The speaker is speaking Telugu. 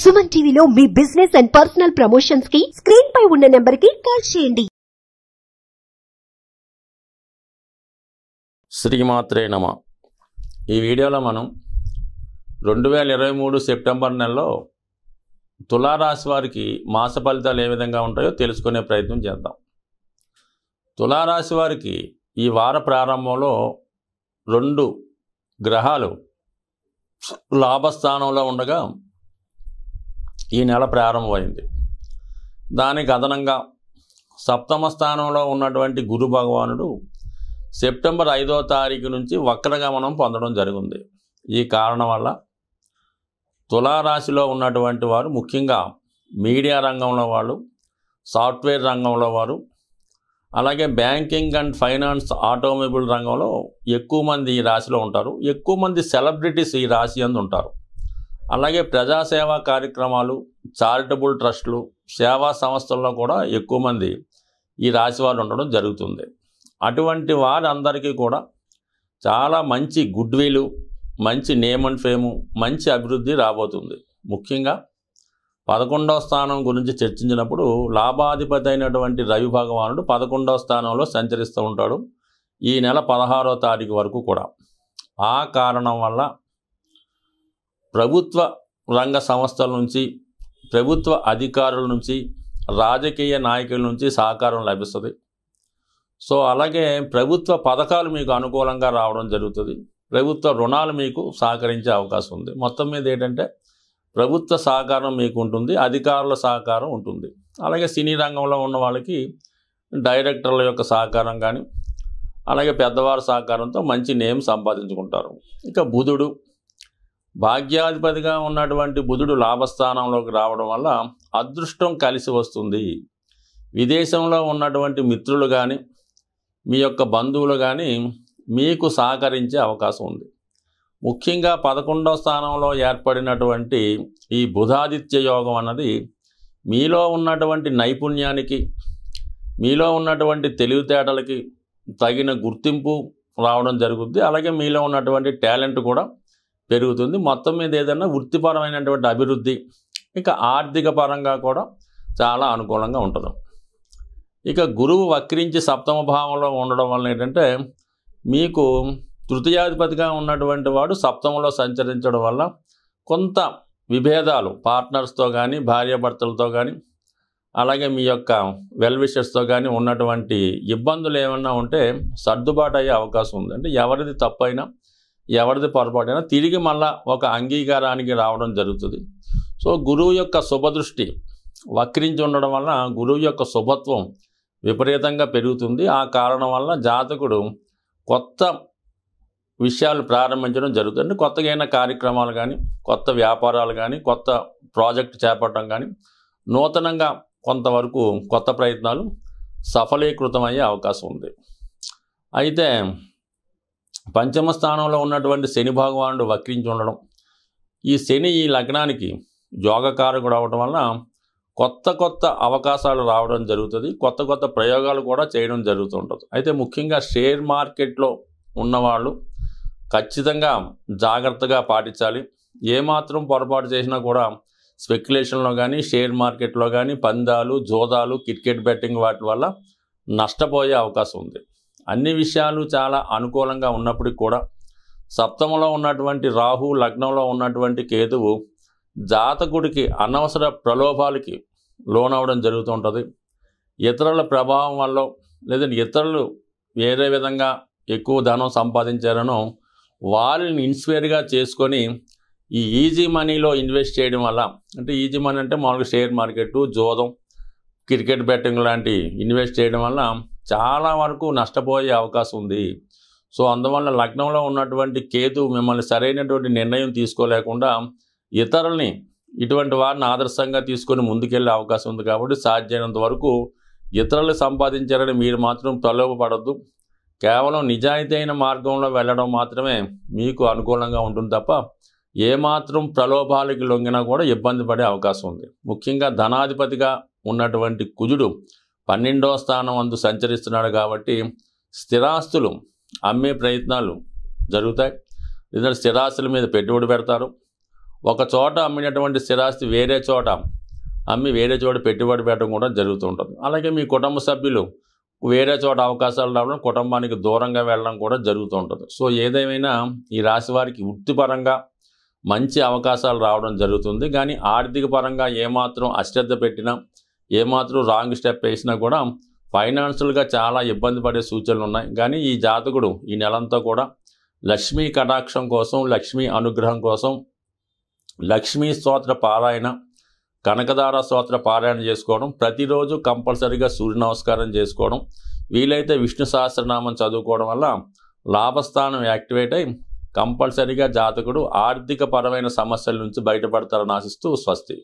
సుమన్ టీవీలో మీ బిజినెస్ అండ్ పర్సనల్ ప్రమోషన్స్ కి స్క్రీన్ పై ఉన్న నెంబర్ కి కాల్ చేయండి శ్రీమాత్రే నమ ఈ వీడియోలో మనం రెండు వేల ఇరవై మూడు సెప్టెంబర్ నెలలో తులారాశి వారికి మాస ఫలితాలు ఏ విధంగా ఉంటాయో తెలుసుకునే ప్రయత్నం చేద్దాం తులారాశి వారికి ఈ వార ప్రారంభంలో రెండు గ్రహాలు లాభస్థానంలో ఉండగా ఈ నెల ప్రారంభమైంది దానికి అదనంగా సప్తమ స్థానంలో ఉన్నటువంటి గురు భగవానుడు సెప్టెంబర్ ఐదో తారీఖు నుంచి వక్రగమనం పొందడం జరిగింది ఈ కారణం వల్ల తులారాశిలో ఉన్నటువంటి వారు ముఖ్యంగా మీడియా రంగంలో వాళ్ళు సాఫ్ట్వేర్ రంగంలో వారు అలాగే బ్యాంకింగ్ అండ్ ఫైనాన్స్ ఆటోమొబైల్ రంగంలో ఎక్కువ మంది ఈ రాశిలో ఉంటారు ఎక్కువ మంది సెలబ్రిటీస్ ఈ రాశి అందు ఉంటారు అలాగే ప్రజాసేవా కార్యక్రమాలు చారిటబుల్ ట్రస్టులు సేవా సంస్థల్లో కూడా ఎక్కువ మంది ఈ రాశి వారు ఉండడం జరుగుతుంది అటువంటి వారందరికీ కూడా చాలా మంచి గుడ్ విలు మంచి నేమ్ అండ్ ఫేము మంచి అభివృద్ధి రాబోతుంది ముఖ్యంగా పదకొండవ స్థానం గురించి చర్చించినప్పుడు లాభాధిపతి అయినటువంటి రవి భగవానుడు పదకొండవ స్థానంలో సంచరిస్తూ ఉంటాడు ఈ నెల పదహారో తారీఖు వరకు కూడా ఆ కారణం వల్ల ప్రభుత్వ రంగ సంస్థల నుంచి ప్రభుత్వ అధికారుల నుంచి రాజకీయ నాయకుల నుంచి సహకారం లభిస్తుంది సో అలాగే ప్రభుత్వ పథకాలు మీకు అనుకూలంగా రావడం జరుగుతుంది ప్రభుత్వ రుణాలు మీకు సహకరించే అవకాశం ఉంది మొత్తం మీద ఏంటంటే ప్రభుత్వ సహకారం మీకు ఉంటుంది అధికారుల సహకారం ఉంటుంది అలాగే సినీ రంగంలో ఉన్న వాళ్ళకి డైరెక్టర్ల యొక్క సహకారం కానీ అలాగే పెద్దవారి సహకారంతో మంచి నేమ్ సంపాదించుకుంటారు ఇక బుధుడు భాగ్యాధిపతిగా ఉన్నటువంటి బుధుడు లాభస్థానంలోకి రావడం వల్ల అదృష్టం కలిసి వస్తుంది విదేశంలో ఉన్నటువంటి మిత్రులు కానీ మీ యొక్క బంధువులు కానీ మీకు సహకరించే అవకాశం ఉంది ముఖ్యంగా పదకొండవ స్థానంలో ఏర్పడినటువంటి ఈ బుధాదిత్య యోగం అన్నది మీలో ఉన్నటువంటి నైపుణ్యానికి మీలో ఉన్నటువంటి తెలివితేటలకి తగిన గుర్తింపు రావడం జరుగుద్ది అలాగే మీలో ఉన్నటువంటి టాలెంట్ కూడా పెరుగుతుంది మొత్తం మీద ఏదైనా వృత్తిపరమైనటువంటి అభివృద్ధి ఇక ఆర్థిక పరంగా కూడా చాలా అనుకూలంగా ఉంటుంది ఇక గురువు వక్రించి సప్తమ భావంలో ఉండడం వల్ల ఏంటంటే మీకు తృతీయాధిపతిగా ఉన్నటువంటి వాడు సప్తమంలో సంచరించడం వల్ల కొంత విభేదాలు పార్ట్నర్స్తో కానీ భార్యాభర్తలతో కానీ అలాగే మీ యొక్క వెల్ విషర్స్తో కానీ ఉన్నటువంటి ఇబ్బందులు ఏమన్నా ఉంటే సర్దుబాటు అయ్యే అవకాశం ఉంది అంటే ఎవరిది తప్పైనా ఎవరిది పొరపాటైనా తిరిగి మళ్ళా ఒక అంగీకారానికి రావడం జరుగుతుంది సో గురువు యొక్క శుభదృష్టి వక్రించి ఉండడం వల్ల గురువు యొక్క శుభత్వం విపరీతంగా పెరుగుతుంది ఆ కారణం వల్ల జాతకుడు కొత్త విషయాలు ప్రారంభించడం జరుగుతుంది కొత్తగా అయిన కార్యక్రమాలు కానీ కొత్త వ్యాపారాలు కానీ కొత్త ప్రాజెక్ట్ చేపట్టడం కానీ నూతనంగా కొంతవరకు కొత్త ప్రయత్నాలు సఫలీకృతమయ్యే అవకాశం ఉంది అయితే పంచమ స్థానంలో ఉన్నటువంటి శని భగవానుడు వక్రించి ఉండడం ఈ శని ఈ లగ్నానికి యోగకారకుడు అవడం వలన కొత్త కొత్త అవకాశాలు రావడం జరుగుతుంది కొత్త కొత్త ప్రయోగాలు కూడా చేయడం జరుగుతూ ఉంటుంది అయితే ముఖ్యంగా షేర్ మార్కెట్లో ఉన్నవాళ్ళు ఖచ్చితంగా జాగ్రత్తగా పాటించాలి ఏమాత్రం పొరపాటు చేసినా కూడా స్పెక్యులేషన్లో కానీ షేర్ మార్కెట్లో కానీ పందాలు జోదాలు క్రికెట్ బెట్టింగ్ వాటి వల్ల నష్టపోయే అవకాశం ఉంది అన్ని విషయాలు చాలా అనుకూలంగా ఉన్నప్పటికీ కూడా సప్తమంలో ఉన్నటువంటి రాహు లగ్నంలో ఉన్నటువంటి కేతువు జాతకుడికి అనవసర ప్రలోభాలకి లోనవడం జరుగుతూ ఉంటుంది ఇతరుల ప్రభావం వల్ల లేదంటే ఇతరులు వేరే విధంగా ఎక్కువ ధనం సంపాదించారనో వారిని ఇన్స్పైర్గా చేసుకొని ఈ ఈజీ మనీలో ఇన్వెస్ట్ చేయడం వల్ల అంటే ఈజీ మనీ అంటే మామూలుగా షేర్ మార్కెట్ జోదం క్రికెట్ బెట్టింగ్ లాంటి ఇన్వెస్ట్ చేయడం వల్ల చాలా వరకు నష్టపోయే అవకాశం ఉంది సో అందువల్ల లగ్నంలో ఉన్నటువంటి కేతు మిమ్మల్ని సరైనటువంటి నిర్ణయం తీసుకోలేకుండా ఇతరుల్ని ఇటువంటి వారిని ఆదర్శంగా తీసుకొని ముందుకెళ్లే అవకాశం ఉంది కాబట్టి సాధ్యమైనంత వరకు ఇతరులు సంపాదించారని మీరు మాత్రం ప్రలోభపడద్దు కేవలం నిజాయితీ అయిన మార్గంలో వెళ్ళడం మాత్రమే మీకు అనుకూలంగా ఉంటుంది తప్ప ఏమాత్రం ప్రలోభాలకి లొంగినా కూడా ఇబ్బంది పడే అవకాశం ఉంది ముఖ్యంగా ధనాధిపతిగా ఉన్నటువంటి కుజుడు పన్నెండో స్థానం అందు సంచరిస్తున్నాడు కాబట్టి స్థిరాస్తులు అమ్మే ప్రయత్నాలు జరుగుతాయి లేదా స్థిరాస్తుల మీద పెట్టుబడి పెడతారు ఒక చోట అమ్మినటువంటి స్థిరాస్తి వేరే చోట అమ్మి వేరే చోట పెట్టుబడి పెట్టడం కూడా జరుగుతూ ఉంటుంది అలాగే మీ కుటుంబ సభ్యులు వేరే చోట అవకాశాలు రావడం కుటుంబానికి దూరంగా వెళ్ళడం కూడా జరుగుతూ ఉంటుంది సో ఏదేమైనా ఈ రాశి వారికి వృత్తిపరంగా మంచి అవకాశాలు రావడం జరుగుతుంది కానీ ఆర్థిక పరంగా ఏమాత్రం అశ్రద్ధ పెట్టినా ఏమాత్రం రాంగ్ స్టెప్ వేసినా కూడా ఫైనాన్షియల్గా చాలా ఇబ్బంది పడే సూచనలు ఉన్నాయి కానీ ఈ జాతకుడు ఈ నెలంతా కూడా లక్ష్మీ కటాక్షం కోసం లక్ష్మీ అనుగ్రహం కోసం లక్ష్మీ స్తోత్ర పారాయణ కనకదార స్తోత్ర పారాయణ చేసుకోవడం ప్రతిరోజు కంపల్సరీగా సూర్య నమస్కారం చేసుకోవడం వీలైతే విష్ణు సహస్రనామం చదువుకోవడం వల్ల లాభస్థానం యాక్టివేట్ అయి కంపల్సరీగా జాతకుడు ఆర్థిక పరమైన సమస్యల నుంచి బయటపడతారని ఆశిస్తూ స్వస్తి